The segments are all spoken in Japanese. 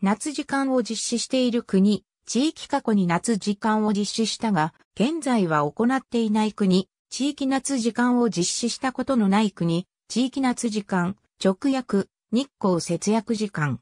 夏時間を実施している国、地域過去に夏時間を実施したが、現在は行っていない国、地域夏時間を実施したことのない国、地域夏時間、直訳、日光節約時間。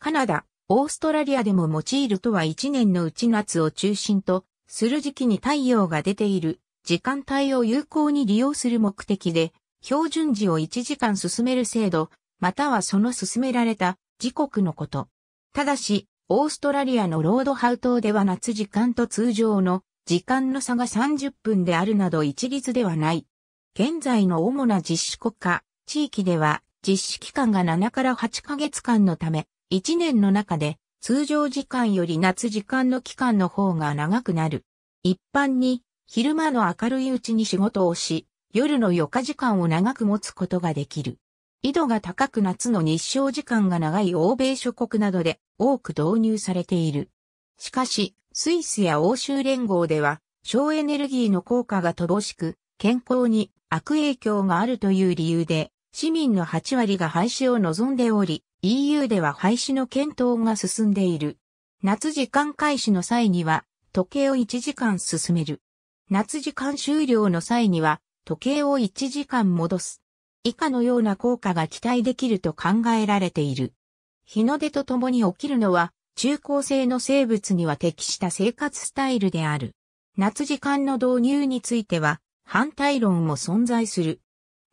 カナダ、オーストラリアでも用いるとは1年のうち夏を中心とする時期に太陽が出ている時間帯を有効に利用する目的で、標準時を1時間進める制度、またはその進められた時刻のこと。ただし、オーストラリアのロードハウ島では夏時間と通常の時間の差が30分であるなど一律ではない。現在の主な実施国家、地域では実施期間が7から8ヶ月間のため、1年の中で通常時間より夏時間の期間の方が長くなる。一般に昼間の明るいうちに仕事をし、夜の余暇時間を長く持つことができる。緯度が高く夏の日照時間が長い欧米諸国などで多く導入されている。しかし、スイスや欧州連合では、省エネルギーの効果が乏しく、健康に悪影響があるという理由で、市民の8割が廃止を望んでおり、EU では廃止の検討が進んでいる。夏時間開始の際には、時計を1時間進める。夏時間終了の際には、時計を1時間戻す。以下のような効果が期待できると考えられている。日の出とともに起きるのは、中高生の生物には適した生活スタイルである。夏時間の導入については、反対論も存在する。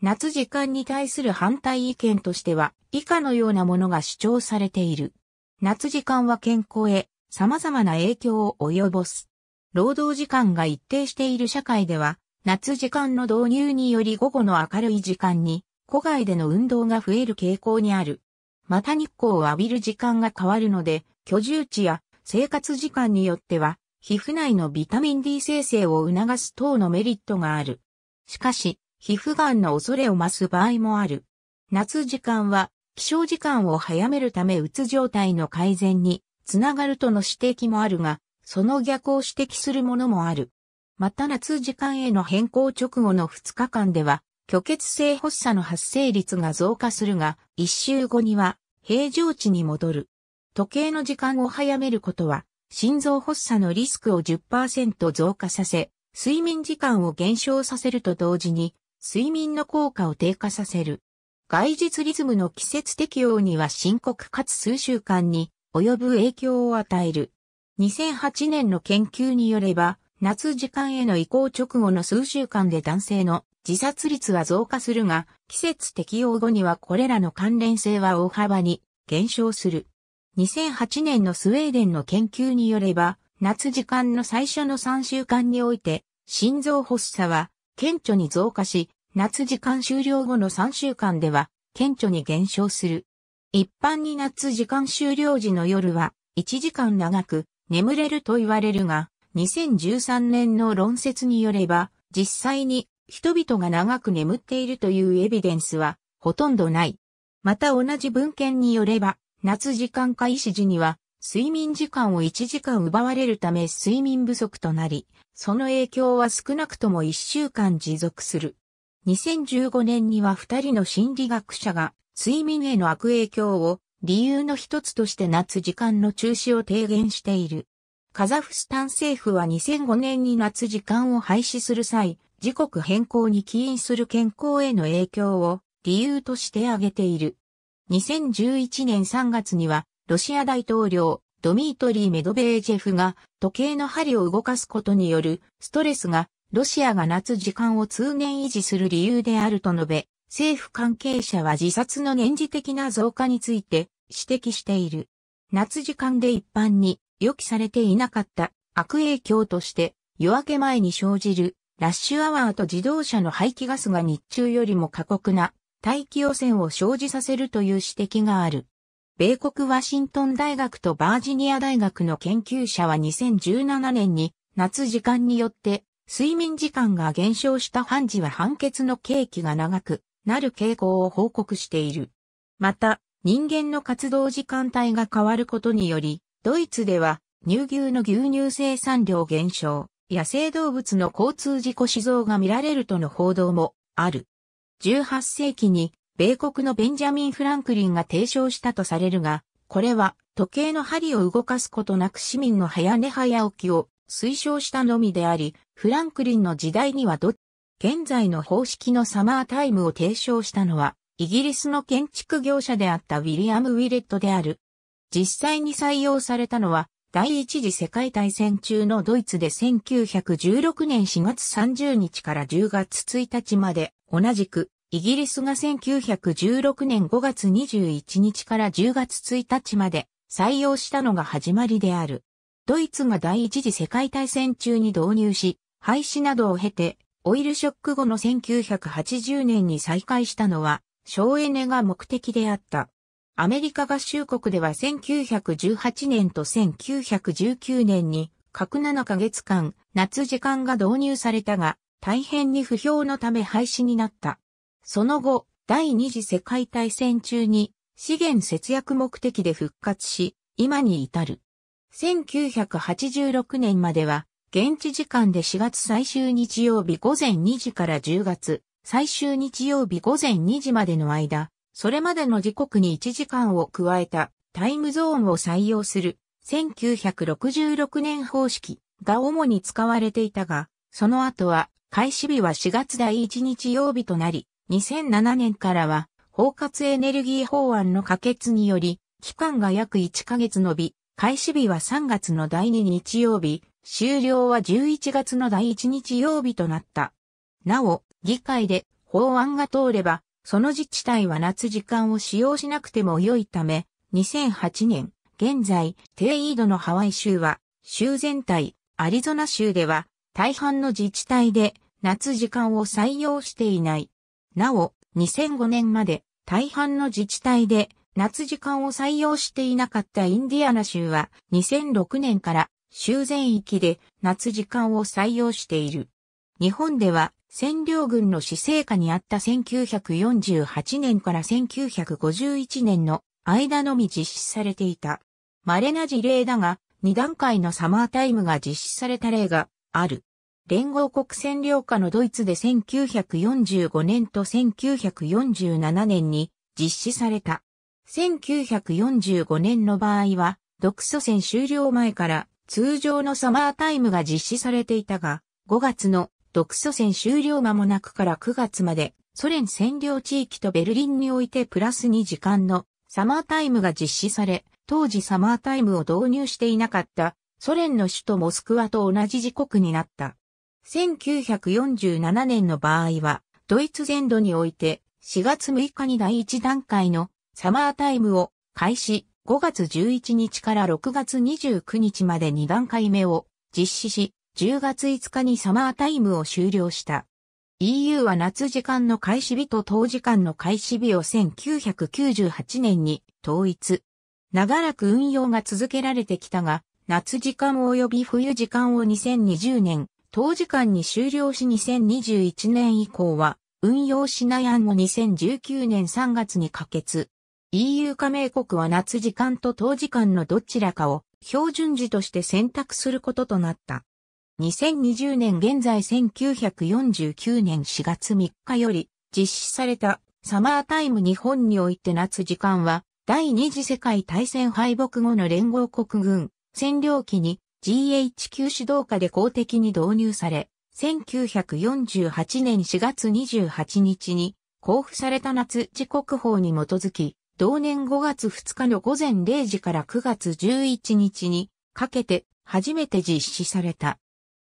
夏時間に対する反対意見としては、以下のようなものが主張されている。夏時間は健康へ様々な影響を及ぼす。労働時間が一定している社会では、夏時間の導入により午後の明るい時間に、戸外での運動が増える傾向にある。また日光を浴びる時間が変わるので、居住地や生活時間によっては、皮膚内のビタミン D 生成を促す等のメリットがある。しかし、皮膚がんの恐れを増す場合もある。夏時間は、気象時間を早めるためうつ状態の改善につながるとの指摘もあるが、その逆を指摘するものもある。また夏時間への変更直後の2日間では、虚血性発作の発生率が増加するが、1週後には平常値に戻る。時計の時間を早めることは、心臓発作のリスクを10%増加させ、睡眠時間を減少させると同時に、睡眠の効果を低下させる。外日リズムの季節適用には深刻かつ数週間に及ぶ影響を与える。2008年の研究によれば、夏時間への移行直後の数週間で男性の自殺率は増加するが、季節適用後にはこれらの関連性は大幅に減少する。2008年のスウェーデンの研究によれば、夏時間の最初の3週間において、心臓発作は顕著に増加し、夏時間終了後の3週間では顕著に減少する。一般に夏時間終了時の夜は1時間長く眠れると言われるが、2013年の論説によれば、実際に人々が長く眠っているというエビデンスはほとんどない。また同じ文献によれば、夏時間開始時には睡眠時間を1時間奪われるため睡眠不足となり、その影響は少なくとも1週間持続する。2015年には2人の心理学者が睡眠への悪影響を理由の一つとして夏時間の中止を提言している。カザフスタン政府は2005年に夏時間を廃止する際、時刻変更に起因する健康への影響を理由として挙げている。2011年3月には、ロシア大統領、ドミートリー・メドベージェフが時計の針を動かすことによるストレスがロシアが夏時間を通年維持する理由であると述べ、政府関係者は自殺の年次的な増加について指摘している。夏時間で一般に予期されていなかった悪影響として夜明け前に生じるラッシュアワーと自動車の排気ガスが日中よりも過酷な大気汚染を生じさせるという指摘がある。米国ワシントン大学とバージニア大学の研究者は2017年に夏時間によって睡眠時間が減少した判事は判決の契機が長くなる傾向を報告している。また、人間の活動時間帯が変わることにより、ドイツでは、乳牛の牛乳生産量減少、野生動物の交通事故死増が見られるとの報道もある。18世紀に、米国のベンジャミン・フランクリンが提唱したとされるが、これは時計の針を動かすことなく市民の早寝早起きを推奨したのみであり、フランクリンの時代にはど、現在の方式のサマータイムを提唱したのは、イギリスの建築業者であったウィリアム・ウィレットである。実際に採用されたのは、第一次世界大戦中のドイツで1916年4月30日から10月1日まで、同じく、イギリスが1916年5月21日から10月1日まで採用したのが始まりである。ドイツが第一次世界大戦中に導入し、廃止などを経て、オイルショック後の1980年に再開したのは、省エネが目的であった。アメリカ合衆国では1918年と1919年に各7ヶ月間夏時間が導入されたが大変に不評のため廃止になった。その後、第二次世界大戦中に資源節約目的で復活し、今に至る。1986年までは、現地時間で4月最終日曜日午前2時から10月最終日曜日午前2時までの間、それまでの時刻に1時間を加えたタイムゾーンを採用する1966年方式が主に使われていたが、その後は開始日は4月第1日曜日となり、2007年からは包括エネルギー法案の可決により、期間が約1ヶ月延び、開始日は3月の第2日曜日、終了は11月の第1日曜日となった。なお、議会で法案が通れば、その自治体は夏時間を使用しなくても良いため、2008年、現在、低緯度のハワイ州は、州全体、アリゾナ州では、大半の自治体で、夏時間を採用していない。なお、2005年まで、大半の自治体で、夏時間を採用していなかったインディアナ州は、2006年から、州全域で、夏時間を採用している。日本では、占領軍の死生下にあった1948年から1951年の間のみ実施されていた。稀な事例だが、2段階のサマータイムが実施された例がある。連合国占領下のドイツで1945年と1947年に実施された。1945年の場合は、独ソ戦終了前から通常のサマータイムが実施されていたが、5月の独ソ戦終了間もなくから9月まで、ソ連占領地域とベルリンにおいてプラス2時間のサマータイムが実施され、当時サマータイムを導入していなかったソ連の首都モスクワと同じ時刻になった。1947年の場合は、ドイツ全土において4月6日に第1段階のサマータイムを開始5月11日から6月29日まで2段階目を実施し、10月5日にサマータイムを終了した。EU は夏時間の開始日と冬時間の開始日を1998年に統一。長らく運用が続けられてきたが、夏時間及び冬時間を2020年、冬時間に終了し2021年以降は、運用しない案を2019年3月に可決。EU 加盟国は夏時間と冬時間のどちらかを標準時として選択することとなった。2020年現在1949年4月3日より実施されたサマータイム日本において夏時間は第二次世界大戦敗北後の連合国軍占領期に GHQ 指導下で公的に導入され、1948年4月28日に交付された夏時刻法に基づき、同年5月2日の午前0時から9月11日にかけて初めて実施された。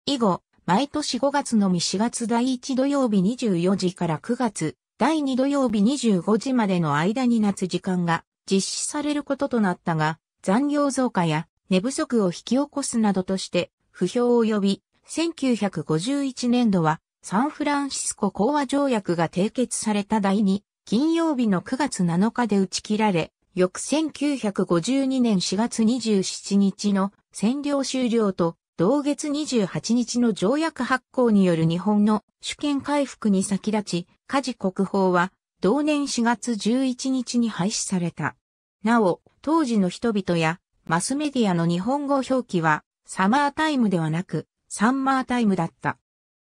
以後、毎年5月のみ4月第1土曜日24時から9月第2土曜日25時までの間に夏時間が実施されることとなったが、残業増加や寝不足を引き起こすなどとして不評を呼び、1951年度はサンフランシスコ講和条約が締結された第2金曜日の9月7日で打ち切られ、翌1952年4月27日の占領終了と同月28日の条約発行による日本の主権回復に先立ち、家事国宝は同年4月11日に廃止された。なお、当時の人々やマスメディアの日本語表記はサマータイムではなくサンマータイムだった。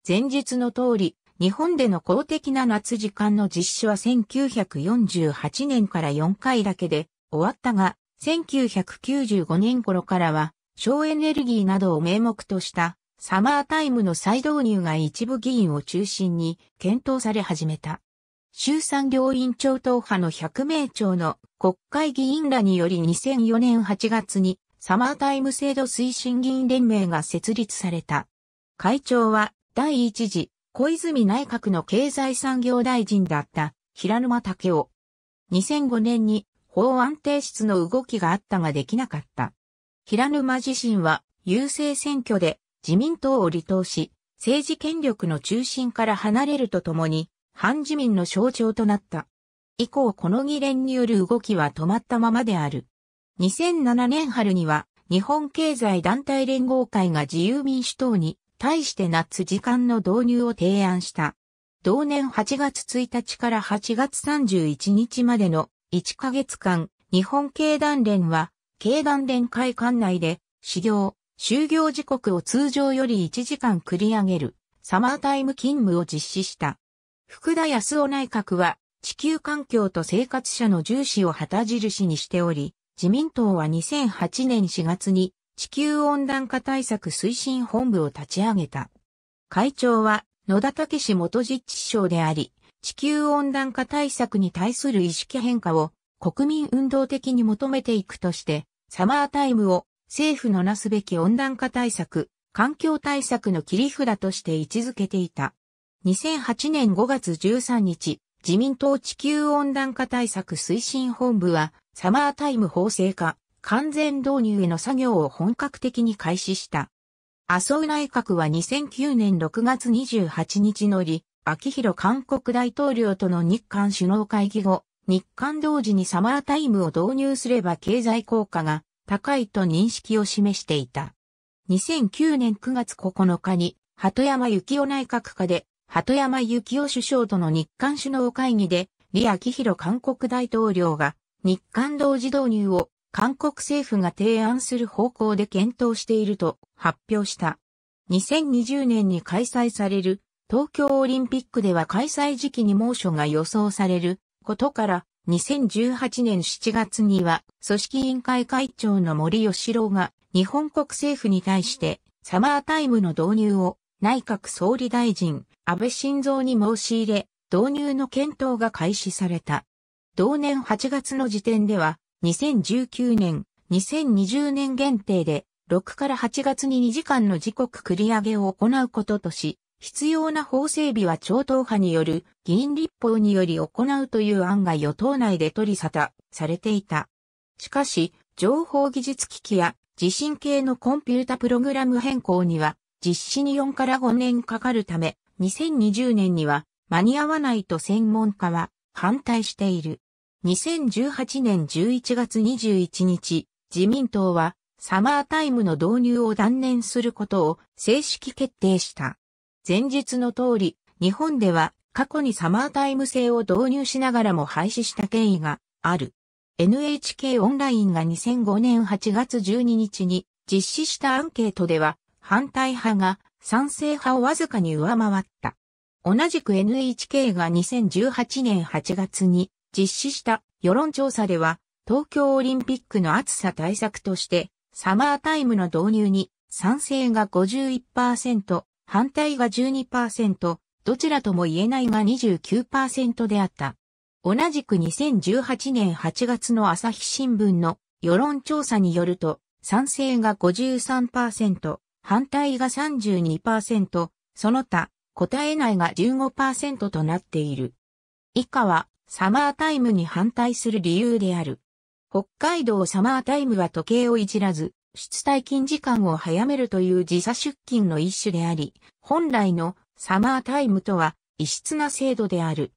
前述の通り、日本での公的な夏時間の実施は1948年から4回だけで終わったが、1995年頃からは省エネルギーなどを名目としたサマータイムの再導入が一部議員を中心に検討され始めた。衆参両院長党派の100名長の国会議員らにより2004年8月にサマータイム制度推進議員連盟が設立された。会長は第一次小泉内閣の経済産業大臣だった平沼武雄。2005年に法案提出の動きがあったができなかった。平沼自身は優勢選挙で自民党を離党し、政治権力の中心から離れるとともに、反自民の象徴となった。以降この議連による動きは止まったままである。2007年春には、日本経済団体連合会が自由民主党に対して夏時間の導入を提案した。同年8月1日から8月31日までの1ヶ月間、日本経団連は経団連会館内で、始業、就業時刻を通常より1時間繰り上げる、サマータイム勤務を実施した。福田康夫内閣は、地球環境と生活者の重視を旗印にしており、自民党は2008年4月に地球温暖化対策推進本部を立ち上げた。会長は野田武史元実地省であり、地球温暖化対策に対する意識変化を国民運動的に求めていくとして、サマータイムを政府のなすべき温暖化対策、環境対策の切り札として位置づけていた。2008年5月13日、自民党地球温暖化対策推進本部は、サマータイム法制化、完全導入への作業を本格的に開始した。麻生内閣は2009年6月28日のり、秋広韓国大統領との日韓首脳会議後、日韓同時にサマータイムを導入すれば経済効果が高いと認識を示していた。2009年9月9日に、鳩山幸夫内閣下で、鳩山幸夫首相との日韓首脳会議で、李明弘韓国大統領が、日韓同時導入を韓国政府が提案する方向で検討していると発表した。2020年に開催される東京オリンピックでは開催時期に猛暑が予想されることから、2018年7月には、組織委員会会長の森喜朗が、日本国政府に対して、サマータイムの導入を、内閣総理大臣、安倍晋三に申し入れ、導入の検討が開始された。同年8月の時点では、2019年、2020年限定で、6から8月に2時間の時刻繰り上げを行うこととし、必要な法整備は超党派による議員立法により行うという案が与党内で取り沙汰されていた。しかし、情報技術機器や地震系のコンピュータプログラム変更には実施に4から5年かかるため、2020年には間に合わないと専門家は反対している。2018年11月21日、自民党はサマータイムの導入を断念することを正式決定した。前述の通り、日本では過去にサマータイム制を導入しながらも廃止した経緯がある。NHK オンラインが2005年8月12日に実施したアンケートでは反対派が賛成派をわずかに上回った。同じく NHK が2018年8月に実施した世論調査では東京オリンピックの暑さ対策としてサマータイムの導入に賛成が51%、反対が12%、どちらとも言えないが29%であった。同じく2018年8月の朝日新聞の世論調査によると、賛成が53%、反対が32%、その他、答えないが15%となっている。以下は、サマータイムに反対する理由である。北海道サマータイムは時計をいじらず、出退勤時間を早めるという時差出勤の一種であり、本来のサマータイムとは異質な制度である。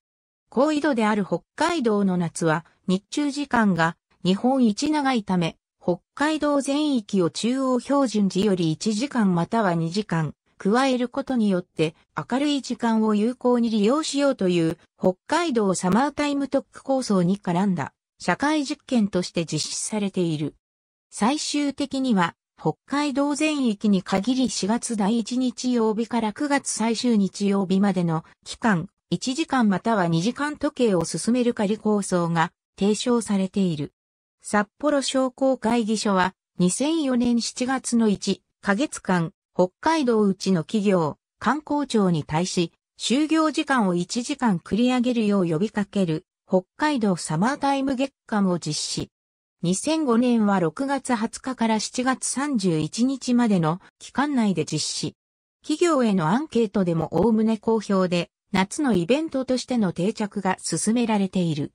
高緯度である北海道の夏は日中時間が日本一長いため、北海道全域を中央標準時より1時間または2時間加えることによって明るい時間を有効に利用しようという北海道サマータイム特区構想に絡んだ社会実験として実施されている。最終的には、北海道全域に限り4月第1日曜日から9月最終日曜日までの期間、1時間または2時間時計を進める仮構想が提唱されている。札幌商工会議所は2004年7月の1ヶ月間、北海道うちの企業、観光庁に対し、就業時間を1時間繰り上げるよう呼びかける、北海道サマータイム月間を実施。2005年は6月20日から7月31日までの期間内で実施。企業へのアンケートでもおおむね好評で、夏のイベントとしての定着が進められている。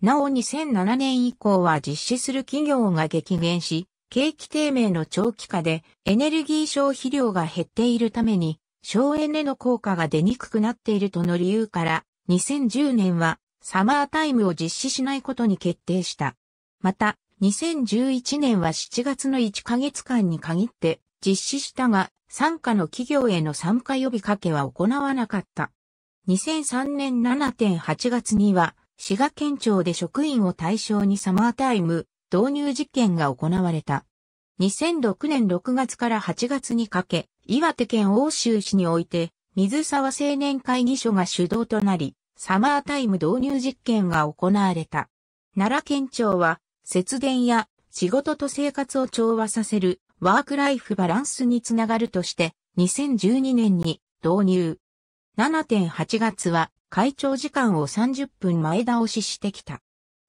なお2007年以降は実施する企業が激減し、景気低迷の長期化でエネルギー消費量が減っているために、省エネの効果が出にくくなっているとの理由から、2010年はサマータイムを実施しないことに決定した。また、2011年は7月の1ヶ月間に限って実施したが、参加の企業への参加呼びかけは行わなかった。2003年7.8月には、滋賀県庁で職員を対象にサマータイム導入実験が行われた。2006年6月から8月にかけ、岩手県欧州市において、水沢青年会議所が主導となり、サマータイム導入実験が行われた。奈良県庁は節電や仕事と生活を調和させるワークライフバランスにつながるとして2012年に導入。7.8月は会長時間を30分前倒ししてきた。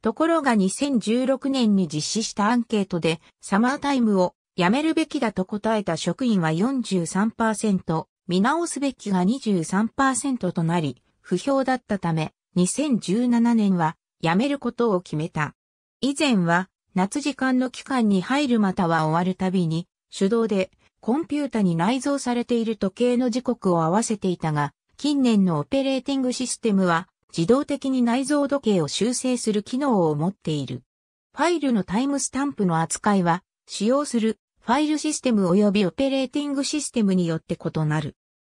ところが2016年に実施したアンケートでサマータイムをやめるべきだと答えた職員は43%、見直すべきが23%となり、不評だったため、2017年はやめることを決めた。以前は、夏時間の期間に入るまたは終わるたびに、手動でコンピュータに内蔵されている時計の時刻を合わせていたが、近年のオペレーティングシステムは自動的に内蔵時計を修正する機能を持っている。ファイルのタイムスタンプの扱いは使用するファイルシステム及びオペレーティングシステムによって異なる。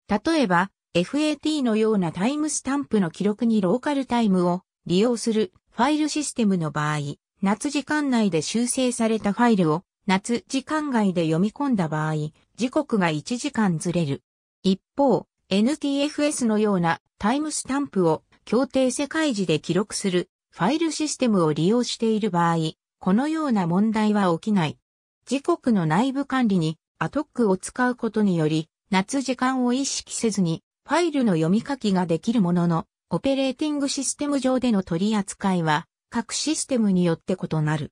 例えば FAT のようなタイムスタンプの記録にローカルタイムを利用するファイルシステムの場合、夏時間内で修正されたファイルを夏時間外で読み込んだ場合、時刻が1時間ずれる。一方、NTFS のようなタイムスタンプを協定世界時で記録するファイルシステムを利用している場合、このような問題は起きない。時刻の内部管理にアトックを使うことにより、夏時間を意識せずにファイルの読み書きができるものの、オペレーティングシステム上での取り扱いは各システムによって異なる。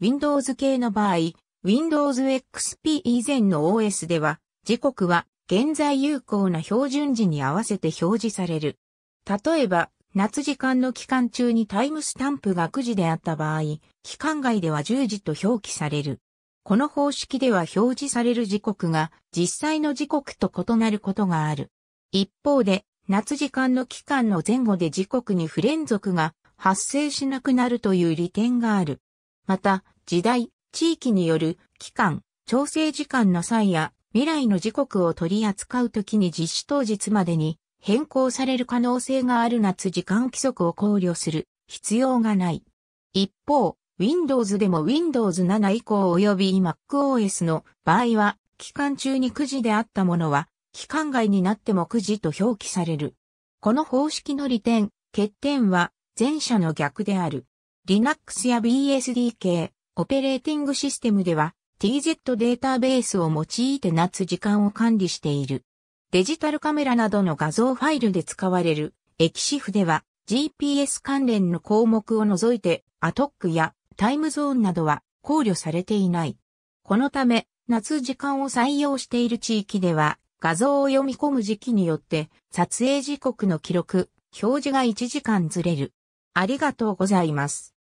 Windows 系の場合、Windows XP 以前の OS では、時刻は現在有効な標準時に合わせて表示される。例えば、夏時間の期間中にタイムスタンプが9時であった場合、期間外では10時と表記される。この方式では表示される時刻が実際の時刻と異なることがある。一方で、夏時間の期間の前後で時刻に不連続が発生しなくなるという利点がある。また、時代、地域による期間、調整時間の際や未来の時刻を取り扱うときに実施当日までに変更される可能性がある夏時間規則を考慮する必要がない。一方、Windows でも Windows 7以降及び MacOS の場合は、期間中に9時であったものは、期間外になっても9時と表記される。この方式の利点、欠点は、前者の逆である。Linux や BSDK、オペレーティングシステムでは TZ データベースを用いて夏時間を管理している。デジタルカメラなどの画像ファイルで使われる液シフでは GPS 関連の項目を除いてアトックやタイムゾーンなどは考慮されていない。このため、夏時間を採用している地域では、画像を読み込む時期によって、撮影時刻の記録、表示が1時間ずれる。ありがとうございます。